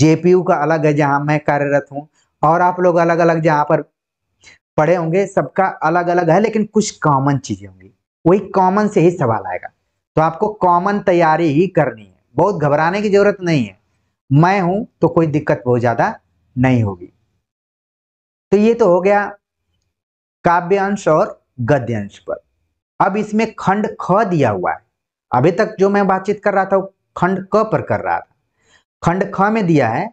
Speaker 1: जेपीयू का अलग है जहां मैं कार्यरत हूँ और आप लोग अलग अलग जहां पर पढ़े होंगे सबका अलग अलग है लेकिन कुछ कॉमन चीजें होंगी वही कॉमन से ही सवाल आएगा तो आपको कॉमन तैयारी ही करनी है बहुत घबराने की जरूरत नहीं है मैं हूं तो कोई दिक्कत बहुत ज्यादा नहीं होगी तो ये तो हो गया काव्यांश और गद्यांश पर अब इसमें खंड ख दिया हुआ है अभी तक जो मैं बातचीत कर रहा था वो खंड क पर कर रहा था खंड ख में दिया है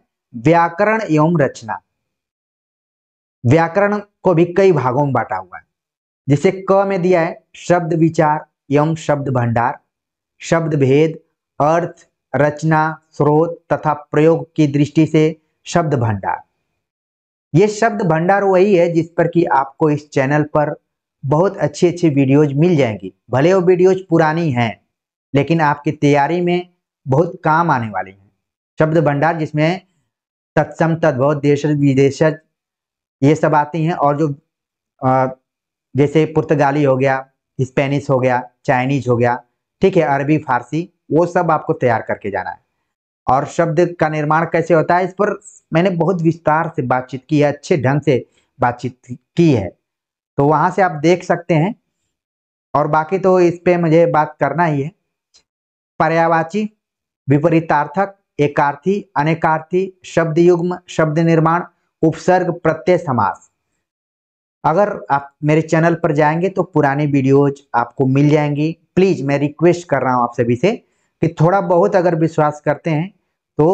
Speaker 1: व्याकरण एवं रचना व्याकरण को भी कई भागों में बांटा हुआ है जिसे क में दिया है शब्द विचार एवं शब्द भंडार शब्द भेद अर्थ रचना स्रोत तथा प्रयोग की दृष्टि से शब्द भंडार ये शब्द भंडार वही है जिस पर कि आपको इस चैनल पर बहुत अच्छी अच्छी वीडियोज मिल जाएंगी भले वो वीडियोज पुरानी हैं लेकिन आपकी तैयारी में बहुत काम आने वाली हैं शब्द भंडार जिसमें तत्सम तद्भव देश विदेश ये सब आती हैं और जो आ, जैसे पुर्तगाली हो गया स्पेनिश हो गया चाइनीज हो गया ठीक है अरबी फारसी वो सब आपको तैयार करके जाना है और शब्द का निर्माण कैसे होता है इस पर मैंने बहुत विस्तार से बातचीत की है अच्छे ढंग से बातचीत की है तो वहां से आप देख सकते हैं और बाकी तो इस पे मुझे बात करना ही है पर्यावाची विपरीतार्थक एकार्थी अनेकार्थी शब्द युग्म शब्द निर्माण उपसर्ग प्रत्यय समास अगर आप मेरे चैनल पर जाएंगे तो पुराने वीडियोज आपको मिल जाएंगी प्लीज़ मैं रिक्वेस्ट कर रहा हूं आप सभी से कि थोड़ा बहुत अगर विश्वास करते हैं तो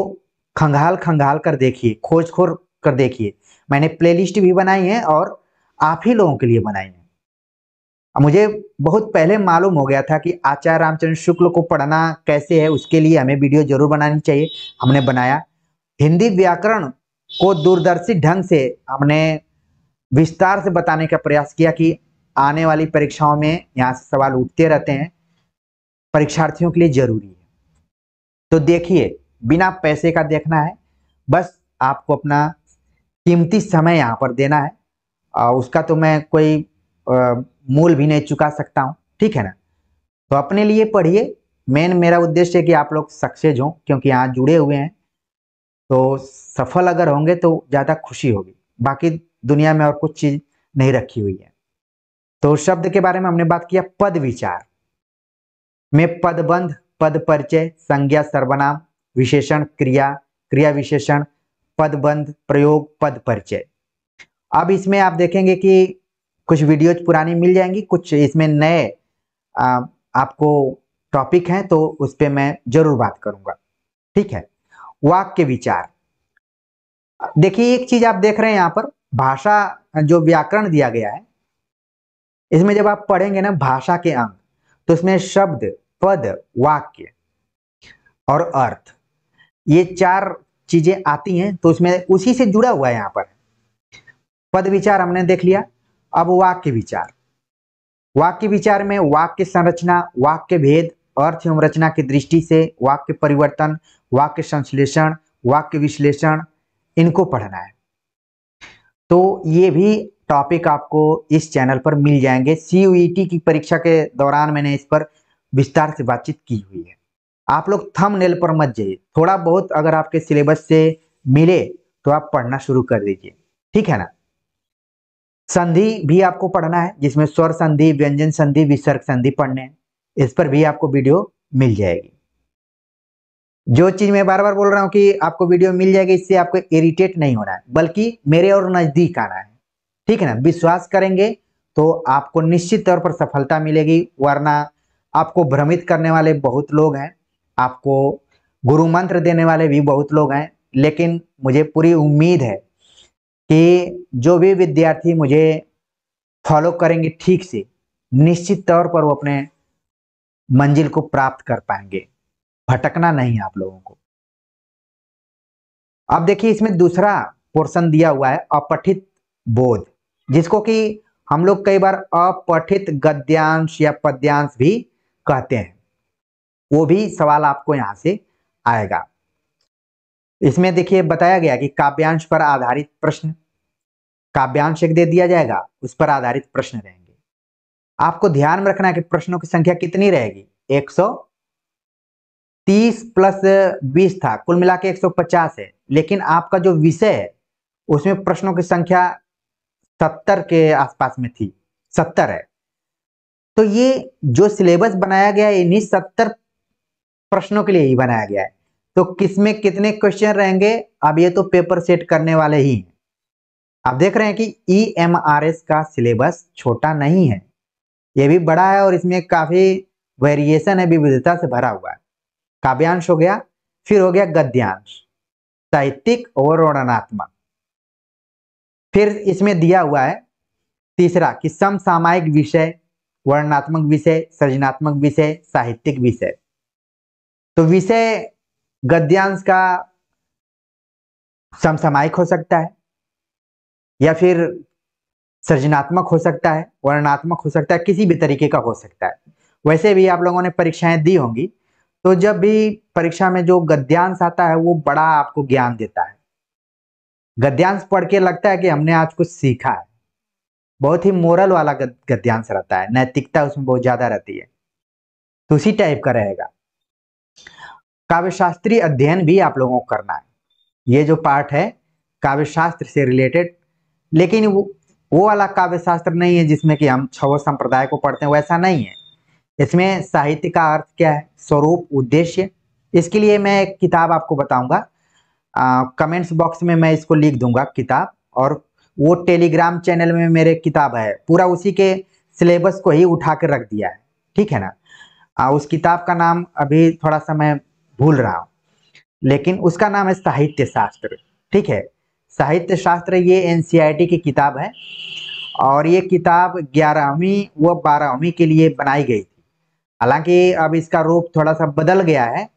Speaker 1: खंगाल खंगाल कर देखिए खोज खोर कर देखिए मैंने प्लेलिस्ट भी बनाई है और आप ही लोगों के लिए बनाई हैं मुझे बहुत पहले मालूम हो गया था कि आचार्य रामचंद्र शुक्ल को पढ़ना कैसे है उसके लिए हमें वीडियो जरूर बनानी चाहिए हमने बनाया हिंदी व्याकरण को दूरदर्शी ढंग से हमने विस्तार से बताने का प्रयास किया कि आने वाली परीक्षाओं में यहाँ से सवाल उठते रहते हैं परीक्षार्थियों के लिए जरूरी है तो देखिए बिना पैसे का देखना है बस आपको अपना कीमती समय यहाँ पर देना है उसका तो मैं कोई मूल भी नहीं चुका सकता हूँ ठीक है ना तो अपने लिए पढ़िए मेन मेरा उद्देश्य है कि आप लोग सक्सेस हों क्योंकि यहाँ जुड़े हुए हैं तो सफल अगर होंगे तो ज़्यादा खुशी होगी बाकी दुनिया में और कुछ चीज़ नहीं रखी हुई है तो शब्द के बारे में हमने बात किया पद विचार में पदबंध पद परिचय संज्ञा सर्वनाम विशेषण क्रिया क्रिया विशेषण पदबंध प्रयोग पद परिचय अब इसमें आप देखेंगे कि कुछ वीडियोज पुरानी मिल जाएंगी कुछ इसमें नए आपको टॉपिक हैं तो उस पर मैं जरूर बात करूंगा ठीक है वाक्य विचार देखिए एक चीज आप देख रहे हैं यहाँ पर भाषा जो व्याकरण दिया गया है इसमें जब आप पढ़ेंगे ना भाषा के अंग तो इसमें शब्द पद वाक्य और अर्थ ये चार चीजें आती हैं तो उसमें उसी से जुड़ा हुआ है यहाँ पर पद विचार हमने देख लिया अब वाक्य विचार वाक्य विचार में वाक्य संरचना वाक्य भेद अर्थ एवं रचना की दृष्टि से वाक्य परिवर्तन वाक्य संश्लेषण वाक्य विश्लेषण इनको पढ़ना है तो ये भी टॉपिक आपको इस चैनल पर मिल जाएंगे सी e की परीक्षा के दौरान मैंने इस पर विस्तार से बातचीत की हुई है आप लोग थम नेल पर मत जाइए थोड़ा बहुत अगर आपके सिलेबस से मिले तो आप पढ़ना शुरू कर दीजिए ठीक है ना संधि भी आपको पढ़ना है जिसमें स्वर संधि व्यंजन संधि विसर्ग संधि पढ़ने हैं इस पर भी आपको वीडियो मिल जाएगी जो चीज मैं बार बार बोल रहा हूं कि आपको वीडियो मिल जाएगी इससे आपको इरिटेट नहीं होना है बल्कि मेरे और नजदीक आना है ठीक है ना विश्वास करेंगे तो आपको निश्चित तौर पर सफलता मिलेगी वरना आपको भ्रमित करने वाले बहुत लोग हैं आपको गुरु मंत्र देने वाले भी बहुत लोग हैं लेकिन मुझे पूरी उम्मीद है कि जो भी विद्यार्थी मुझे फॉलो करेंगे ठीक से निश्चित तौर पर वो अपने मंजिल को प्राप्त कर पाएंगे भटकना नहीं आप लोगों को अब देखिए इसमें दूसरा पोर्शन दिया हुआ है अपठित बोध जिसको कि हम लोग कई बार अपठित गद्यांश या पद्यांश भी कहते हैं वो भी सवाल आपको यहां से आएगा इसमें देखिए बताया गया कि काव्यांश पर आधारित प्रश्न काव्यांश एक दे दिया जाएगा उस पर आधारित प्रश्न रहेंगे आपको ध्यान में रखना है कि प्रश्नों की संख्या कितनी रहेगी 130 प्लस 20 था कुल मिला के 150 है लेकिन आपका जो विषय है उसमें प्रश्नों की संख्या 70 के आसपास में थी 70 है तो ये जो सिलेबस बनाया गया है इन्हीं सत्तर प्रश्नों के लिए ही बनाया गया है तो किसमें कितने क्वेश्चन रहेंगे अब ये तो पेपर सेट करने वाले ही हैं आप देख रहे हैं कि ई एम आर एस का सिलेबस छोटा नहीं है ये भी बड़ा है और इसमें काफ़ी वेरिएशन है विविधता से भरा हुआ है काव्यांश हो गया फिर हो गया गद्यांश साहित्यिक और वर्णनात्मक फिर इसमें दिया हुआ है तीसरा कि समसामायिक विषय वर्णनात्मक विषय सृजनात्मक विषय साहित्यिक विषय तो विषय गद्यांश का समसामायिक हो सकता है या फिर सृजनात्मक हो सकता है वर्णात्मक हो सकता है किसी भी तरीके का हो सकता है वैसे भी आप लोगों ने परीक्षाएं दी होंगी तो जब भी परीक्षा में जो गद्यांश आता है वो बड़ा आपको ज्ञान देता है गद्यांश पढ़ के लगता है कि हमने आज कुछ सीखा है बहुत ही मोरल वाला गद्यांश रहता है नैतिकता उसमें बहुत ज्यादा रहती है तो उसी टाइप का रहेगा शास्त्री अध्ययन भी आप लोगों को करना है ये जो पाठ है काव्यशास्त्र से रिलेटेड लेकिन वो वो वाला काव्यशास्त्र नहीं है जिसमें कि हम छव संप्रदाय को पढ़ते हैं वैसा नहीं है इसमें साहित्य का अर्थ क्या है स्वरूप उद्देश्य इसके लिए मैं एक किताब आपको बताऊंगा कमेंट्स बॉक्स में मैं इसको लिख दूंगा किताब और वो टेलीग्राम चैनल में मेरे किताब है पूरा उसी के सिलेबस को ही उठा कर रख दिया है ठीक है ना आ, उस किताब का नाम अभी थोड़ा सा मैं भूल रहा हूं लेकिन उसका नाम है साहित्य शास्त्र ठीक है साहित्य शास्त्र ये एनसीईआरटी e की किताब है और ये किताब ग्यारहवीं व बारहवीं के लिए बनाई गई थी हालांकि अब इसका रूप थोड़ा सा बदल गया है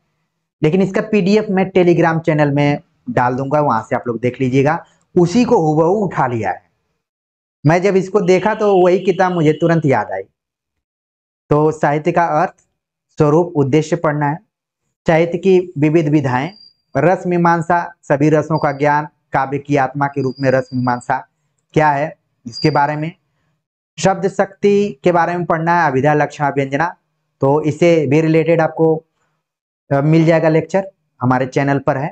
Speaker 1: लेकिन इसका पीडीएफ मैं टेलीग्राम चैनल में डाल दूंगा वहां से आप लोग देख लीजिएगा उसी को हुबहू उठा लिया है मैं जब इसको देखा तो वही किताब मुझे तुरंत याद आई तो साहित्य का अर्थ स्वरूप उद्देश्य पढ़ना है चैत की विविध विधाएं रस मीमांसा सभी रसों का ज्ञान काव्य की आत्मा के रूप में रस मीमांसा क्या है इसके बारे में शब्द शक्ति के बारे में पढ़ना है अभिधा लक्षण व्यंजना तो इससे भी रिलेटेड आपको मिल जाएगा लेक्चर हमारे चैनल पर है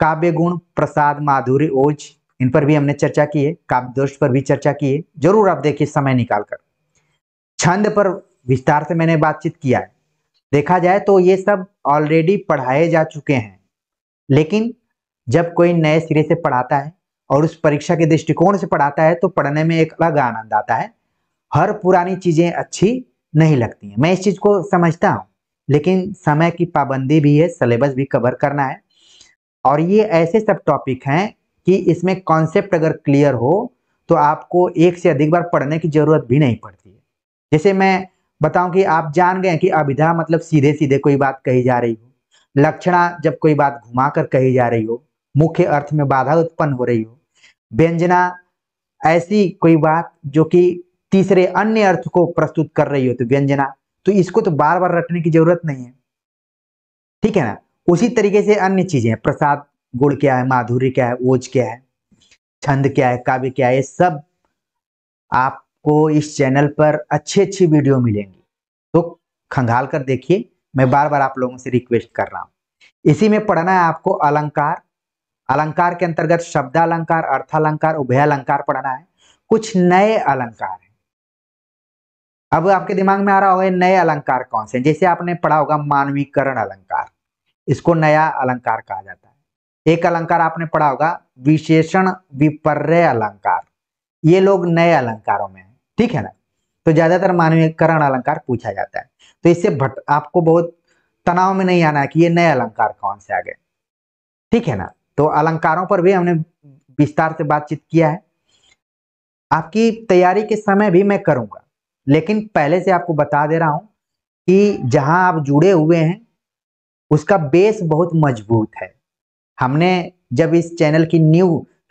Speaker 1: काव्य गुण प्रसाद माधुरी ओज इन पर भी हमने चर्चा की है काव्य दोष पर भी चर्चा की है जरूर आप देखिए समय निकालकर छंद पर विस्तार से मैंने बातचीत किया है देखा जाए तो ये सब ऑलरेडी पढ़ाए जा चुके हैं लेकिन जब कोई नए सिरे से पढ़ाता है और उस परीक्षा के दृष्टिकोण से पढ़ाता है तो पढ़ने में एक अलग आनंद आता है हर पुरानी चीज़ें अच्छी नहीं लगती हैं मैं इस चीज़ को समझता हूँ लेकिन समय की पाबंदी भी है सिलेबस भी कवर करना है और ये ऐसे सब टॉपिक हैं कि इसमें कॉन्सेप्ट अगर क्लियर हो तो आपको एक से अधिक बार पढ़ने की ज़रूरत भी नहीं पड़ती है जैसे मैं बताऊं कि आप जान गए कि अभिधा मतलब सीधे सीधे कोई बात कही जा रही हो लक्षणा जब कोई बात घुमाकर कही जा रही हो मुख्य अर्थ में बाधा उत्पन्न हो रही हो व्यंजना ऐसी कोई बात जो कि तीसरे अन्य अर्थ को प्रस्तुत कर रही हो तो व्यंजना तो इसको तो बार बार रटने की जरूरत नहीं है ठीक है ना उसी तरीके से अन्य चीजें प्रसाद गुण क्या है माधुर्य क्या है ओज क्या है छंद क्या है काव्य क्या है ये सब आप को इस चैनल पर अच्छी अच्छी वीडियो मिलेंगी तो खंगाल कर देखिए मैं बार बार आप लोगों से रिक्वेस्ट कर रहा हूँ इसी में पढ़ना है आपको अलंकार अलंकार के अंतर्गत शब्द अलंकार अर्थालंकार अलंकार पढ़ना है कुछ नए अलंकार हैं अब आपके दिमाग में आ रहा होगा नए अलंकार कौन से जैसे आपने पढ़ा होगा मानवीकरण अलंकार इसको नया अलंकार कहा जाता है एक अलंकार आपने पढ़ा होगा विशेषण विपर्य अलंकार ये लोग नए अलंकारों में है ठीक है ना तो ज्यादातर मानवीकरण अलंकार पूछा जाता है तो इससे भट आपको बहुत तनाव में नहीं आना है कि ये नए अलंकार कौन से आ गए ठीक है ना तो अलंकारों पर भी हमने विस्तार से बातचीत किया है आपकी तैयारी के समय भी मैं करूंगा लेकिन पहले से आपको बता दे रहा हूं कि जहां आप जुड़े हुए हैं उसका बेस बहुत मजबूत है हमने जब इस चैनल की न्यू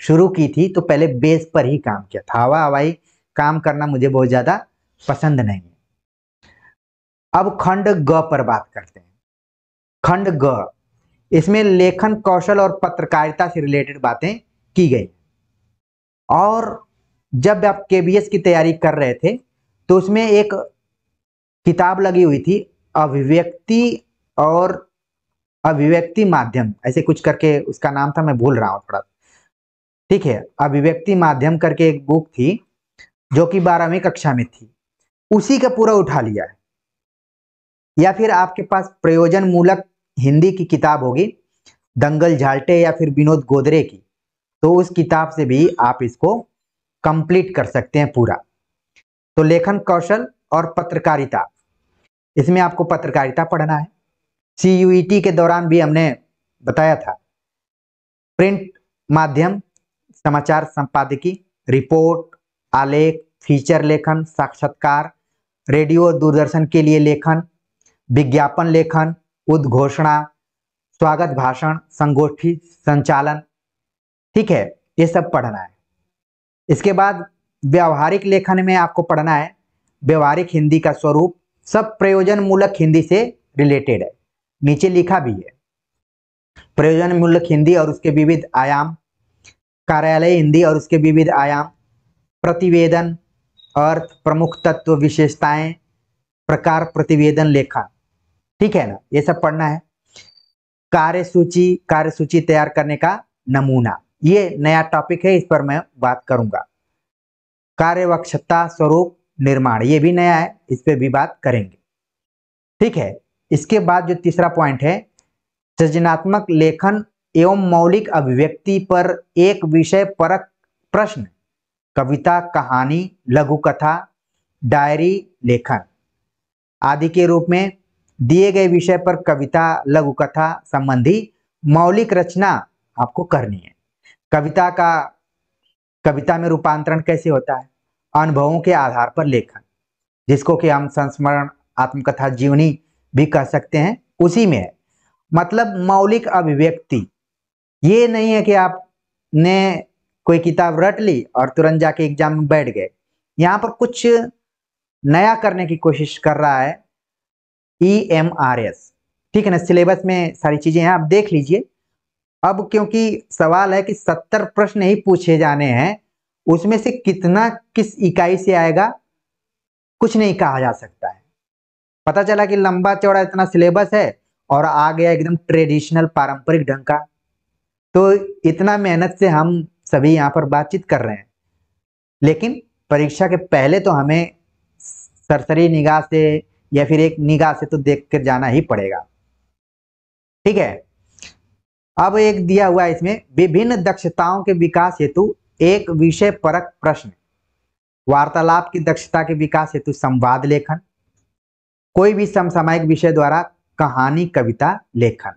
Speaker 1: शुरू की थी तो पहले बेस पर ही काम किया था हवा हवाई काम करना मुझे बहुत ज़्यादा पसंद नहीं है अब खंड ग पर बात करते हैं खंड ग इसमें लेखन कौशल और पत्रकारिता से रिलेटेड बातें की गई और जब आप के की तैयारी कर रहे थे तो उसमें एक किताब लगी हुई थी अभिव्यक्ति और अभिव्यक्ति माध्यम ऐसे कुछ करके उसका नाम था मैं भूल रहा हूँ थोड़ा ठीक है अभिव्यक्ति माध्यम करके एक बुक थी जो कि बारहवीं कक्षा में थी उसी का पूरा उठा लिया है या फिर आपके पास प्रयोजन मूलक हिंदी की किताब होगी दंगल झाल्टे या फिर विनोद गोदरे की तो उस किताब से भी आप इसको कंप्लीट कर सकते हैं पूरा तो लेखन कौशल और पत्रकारिता इसमें आपको पत्रकारिता पढ़ना है सी e के दौरान भी हमने बताया था प्रिंट माध्यम समाचार संपादकी रिपोर्ट आलेख फीचर लेखन साक्षात्कार रेडियो और दूरदर्शन के लिए लेखन विज्ञापन लेखन उद्घोषणा स्वागत भाषण संगोष्ठी संचालन ठीक है ये सब पढ़ना है इसके बाद व्यावहारिक लेखन में आपको पढ़ना है व्यवहारिक हिंदी का स्वरूप सब प्रयोजन मूलक हिंदी से रिलेटेड है नीचे लिखा भी है प्रयोजन मूलक हिंदी और उसके विविध आयाम कार्यालय हिंदी और उसके विविध आयाम प्रतिवेदन अर्थ प्रमुख तत्व विशेषताएं प्रकार प्रतिवेदन लेखा ठीक है ना ये सब पढ़ना है कार्य सूची कार्य सूची तैयार करने का नमूना ये नया टॉपिक है इस पर मैं बात करूंगा कार्यवक्षता स्वरूप निर्माण ये भी नया है इस पर भी बात करेंगे ठीक है इसके बाद जो तीसरा पॉइंट है सृजनात्मक लेखन एवं मौलिक अभिव्यक्ति पर एक विषय परक प्रश्न कविता कहानी लघु कथा डायरी लेखन आदि के रूप में दिए गए विषय पर कविता लघु कथा संबंधी मौलिक रचना आपको करनी है कविता का कविता में रूपांतरण कैसे होता है अनुभवों के आधार पर लेखन जिसको कि हम संस्मरण आत्मकथा जीवनी भी कह सकते हैं उसी में है मतलब मौलिक अभिव्यक्ति ये नहीं है कि आपने कोई किताब रट ली और तुरंत जाके एग्जाम में बैठ गए यहाँ पर कुछ नया करने की कोशिश कर रहा है ई एम आर एस ठीक है ना सिलेबस में सारी चीज़ें हैं आप देख लीजिए अब क्योंकि सवाल है कि सत्तर प्रश्न ही पूछे जाने हैं उसमें से कितना किस इकाई से आएगा कुछ नहीं कहा जा सकता है पता चला कि लंबा चौड़ा इतना सिलेबस है और आ गया एकदम ट्रेडिशनल पारंपरिक ढंग का तो इतना मेहनत से हम सभी यहाँ पर बातचीत कर रहे हैं लेकिन परीक्षा के पहले तो हमें सरसरी निगाह से या फिर एक निगाह से तो देख कर जाना ही पड़ेगा ठीक है अब एक दिया हुआ है इसमें विभिन्न दक्षताओं के विकास हेतु एक विषय परक प्रश्न वार्तालाप की दक्षता के विकास हेतु संवाद लेखन कोई भी समसामयिक विषय द्वारा कहानी कविता लेखन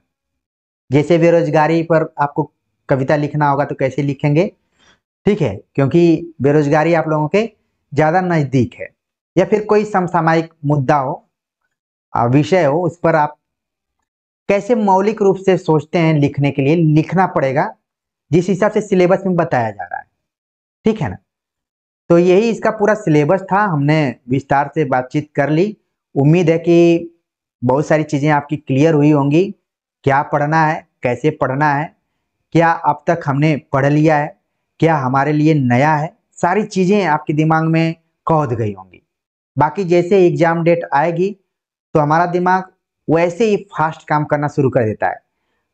Speaker 1: जैसे बेरोजगारी पर आपको कविता लिखना होगा तो कैसे लिखेंगे ठीक है क्योंकि बेरोजगारी आप लोगों के ज़्यादा नज़दीक है या फिर कोई समसामायिक मुद्दा हो विषय हो उस पर आप कैसे मौलिक रूप से सोचते हैं लिखने के लिए लिखना पड़ेगा जिस हिसाब से सिलेबस में बताया जा रहा है ठीक है ना तो यही इसका पूरा सिलेबस था हमने विस्तार से बातचीत कर ली उम्मीद है कि बहुत सारी चीज़ें आपकी क्लियर हुई होंगी क्या पढ़ना है कैसे पढ़ना है क्या अब तक हमने पढ़ लिया है क्या हमारे लिए नया है सारी चीज़ें आपके दिमाग में कौद गई होंगी बाकी जैसे एग्ज़ाम डेट आएगी तो हमारा दिमाग वैसे ही फास्ट काम करना शुरू कर देता है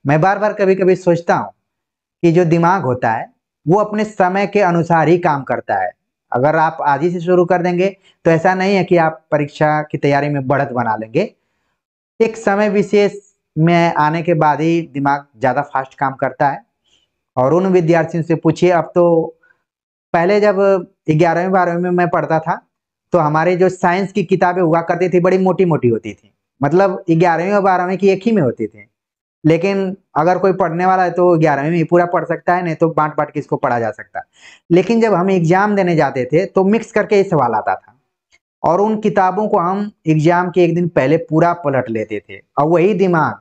Speaker 1: मैं बार बार कभी कभी सोचता हूँ कि जो दिमाग होता है वो अपने समय के अनुसार ही काम करता है अगर आप आज ही से शुरू कर देंगे तो ऐसा नहीं है कि आप परीक्षा की तैयारी में बढ़त बना लेंगे एक समय विशेष में आने के बाद ही दिमाग ज़्यादा फास्ट काम करता है और उन विद्यार्थियों से पूछिए अब तो पहले जब ग्यारहवीं बारहवीं में मैं पढ़ता था तो हमारे जो साइंस की किताबें हुआ करती थी बड़ी मोटी मोटी होती थी मतलब ग्यारहवीं और बारहवीं की एक ही में होती थी लेकिन अगर कोई पढ़ने वाला है तो ग्यारहवीं में ही पूरा पढ़ सकता है नहीं तो बांट बांट के इसको पढ़ा जा सकता लेकिन जब हम एग्जाम देने जाते थे तो मिक्स करके ये सवाल आता था और उन किताबों को हम एग्जाम के एक दिन पहले पूरा पलट लेते थे और वही दिमाग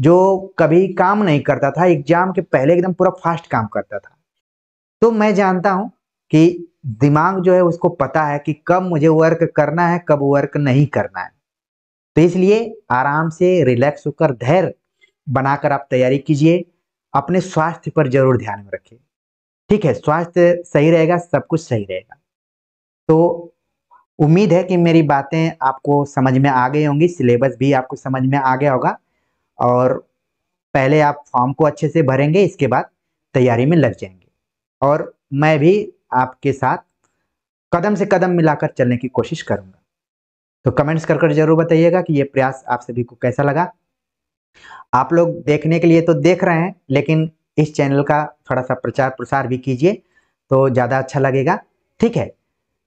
Speaker 1: जो कभी काम नहीं करता था एग्जाम के पहले एकदम पूरा फास्ट काम करता था तो मैं जानता हूँ कि दिमाग जो है उसको पता है कि कब मुझे वर्क करना है कब वर्क नहीं करना है तो इसलिए आराम से रिलैक्स होकर धैर्य बनाकर आप तैयारी कीजिए अपने स्वास्थ्य पर जरूर ध्यान में रखिए ठीक है स्वास्थ्य सही रहेगा सब कुछ सही रहेगा तो उम्मीद है कि मेरी बातें आपको समझ में आ गई होंगी सिलेबस भी आपको समझ में आ गया होगा और पहले आप फॉर्म को अच्छे से भरेंगे इसके बाद तैयारी में लग जाएंगे और मैं भी आपके साथ कदम से कदम मिलाकर चलने की कोशिश करूंगा तो कमेंट्स कर कर जरूर बताइएगा कि ये प्रयास आप सभी को कैसा लगा आप लोग देखने के लिए तो देख रहे हैं लेकिन इस चैनल का थोड़ा सा प्रचार प्रसार भी कीजिए तो ज़्यादा अच्छा लगेगा ठीक है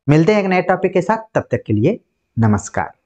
Speaker 1: मिलते हैं एक नए टॉपिक के साथ तब तक के लिए नमस्कार